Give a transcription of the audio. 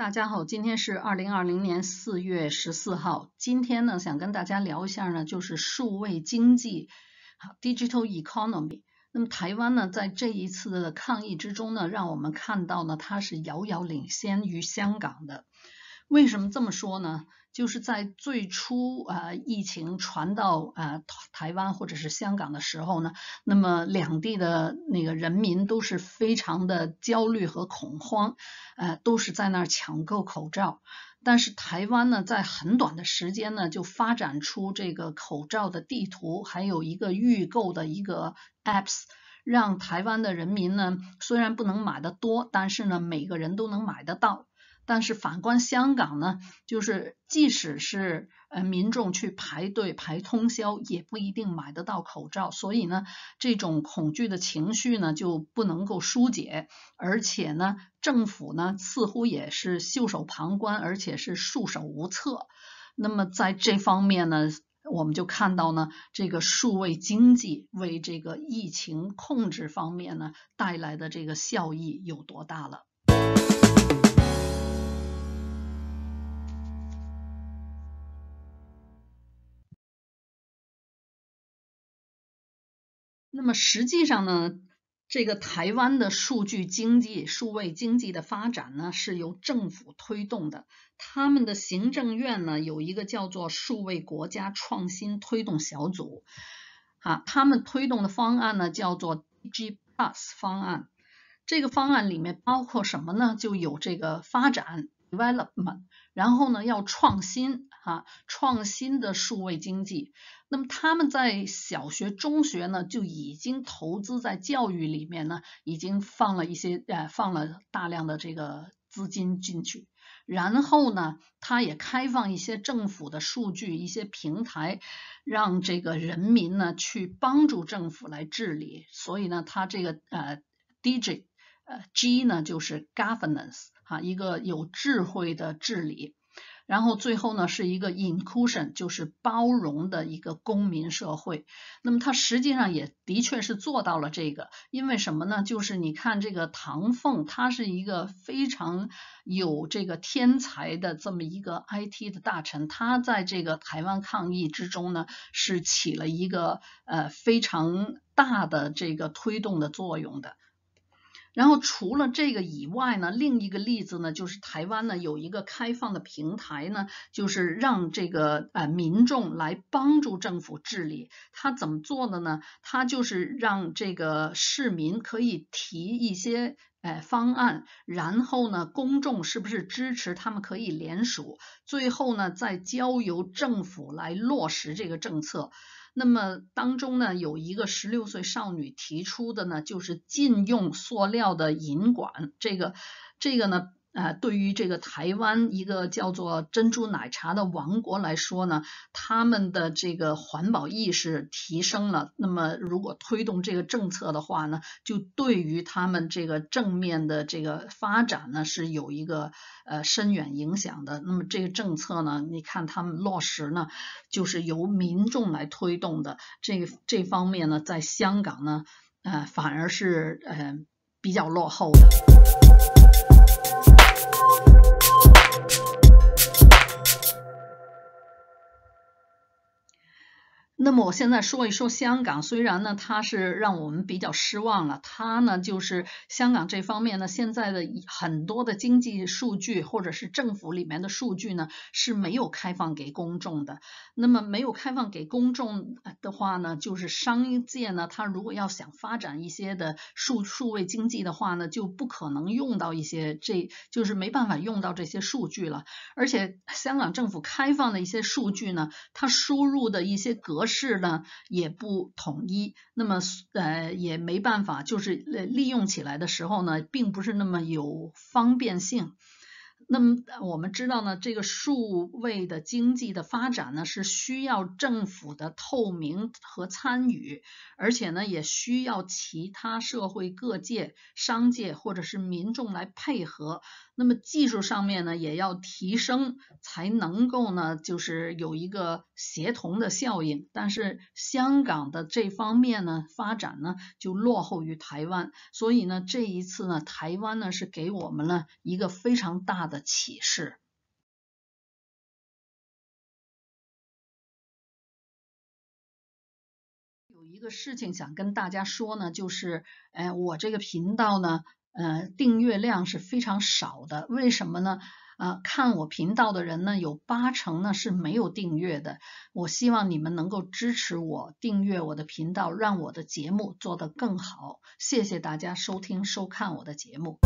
大家好，今天是二零二零年四月十四号。今天呢，想跟大家聊一下呢，就是数位经济，好，digital economy。那么台湾呢，在这一次的抗疫之中呢，让我们看到呢，它是遥遥领先于香港的。为什么这么说呢？就是在最初啊，疫情传到啊台湾或者是香港的时候呢，那么两地的那个人民都是非常的焦虑和恐慌，呃，都是在那儿抢购口罩。但是台湾呢，在很短的时间呢，就发展出这个口罩的地图，还有一个预购的一个 apps，让台湾的人民呢，虽然不能买的多，但是呢，每个人都能买得到。但是反观香港呢，就是即使是呃民众去排队排通宵，也不一定买得到口罩。所以呢，这种恐惧的情绪呢就不能够疏解，而且呢，政府呢似乎也是袖手旁观，而且是束手无策。那么在这方面呢，我们就看到呢，这个数位经济为这个疫情控制方面呢带来的这个效益有多大了。那么实际上呢，这个台湾的数据经济、数位经济的发展呢，是由政府推动的。他们的行政院呢有一个叫做“数位国家创新推动小组”，啊，他们推动的方案呢叫做 “G Plus” 方案。这个方案里面包括什么呢？就有这个发展 （development），然后呢要创新。啊，创新的数位经济，那么他们在小学、中学呢，就已经投资在教育里面呢，已经放了一些呃，放了大量的这个资金进去。然后呢，他也开放一些政府的数据、一些平台，让这个人民呢去帮助政府来治理。所以呢，他这个呃，D j 呃 G 呢就是 Governance 哈，一个有智慧的治理。然后最后呢，是一个 inclusion，就是包容的一个公民社会。那么它实际上也的确是做到了这个，因为什么呢？就是你看这个唐凤，他是一个非常有这个天才的这么一个 IT 的大臣，他在这个台湾抗疫之中呢，是起了一个呃非常大的这个推动的作用的。然后除了这个以外呢，另一个例子呢，就是台湾呢有一个开放的平台呢，就是让这个呃民众来帮助政府治理。他怎么做的呢？他就是让这个市民可以提一些哎方案，然后呢公众是不是支持，他们可以联署，最后呢再交由政府来落实这个政策。那么当中呢，有一个十六岁少女提出的呢，就是禁用塑料的银管，这个，这个呢。呃，对于这个台湾一个叫做珍珠奶茶的王国来说呢，他们的这个环保意识提升了。那么，如果推动这个政策的话呢，就对于他们这个正面的这个发展呢，是有一个呃深远影响的。那么，这个政策呢，你看他们落实呢，就是由民众来推动的。这这方面呢，在香港呢，呃，反而是呃比较落后的。那么我现在说一说香港，虽然呢它是让我们比较失望了，它呢就是香港这方面呢现在的很多的经济数据或者是政府里面的数据呢是没有开放给公众的。那么没有开放给公众的话呢，就是商界呢，它如果要想发展一些的数数位经济的话呢，就不可能用到一些，这就是没办法用到这些数据了。而且香港政府开放的一些数据呢，它输入的一些格式。是呢，也不统一，那么呃也没办法，就是利用起来的时候呢，并不是那么有方便性。那么我们知道呢，这个数位的经济的发展呢，是需要政府的透明和参与，而且呢，也需要其他社会各界、商界或者是民众来配合。那么技术上面呢，也要提升，才能够呢，就是有一个。协同的效应，但是香港的这方面呢发展呢就落后于台湾，所以呢这一次呢台湾呢是给我们了一个非常大的启示。有一个事情想跟大家说呢，就是哎我这个频道呢呃订阅量是非常少的，为什么呢？啊，看我频道的人呢，有八成呢是没有订阅的。我希望你们能够支持我，订阅我的频道，让我的节目做得更好。谢谢大家收听收看我的节目。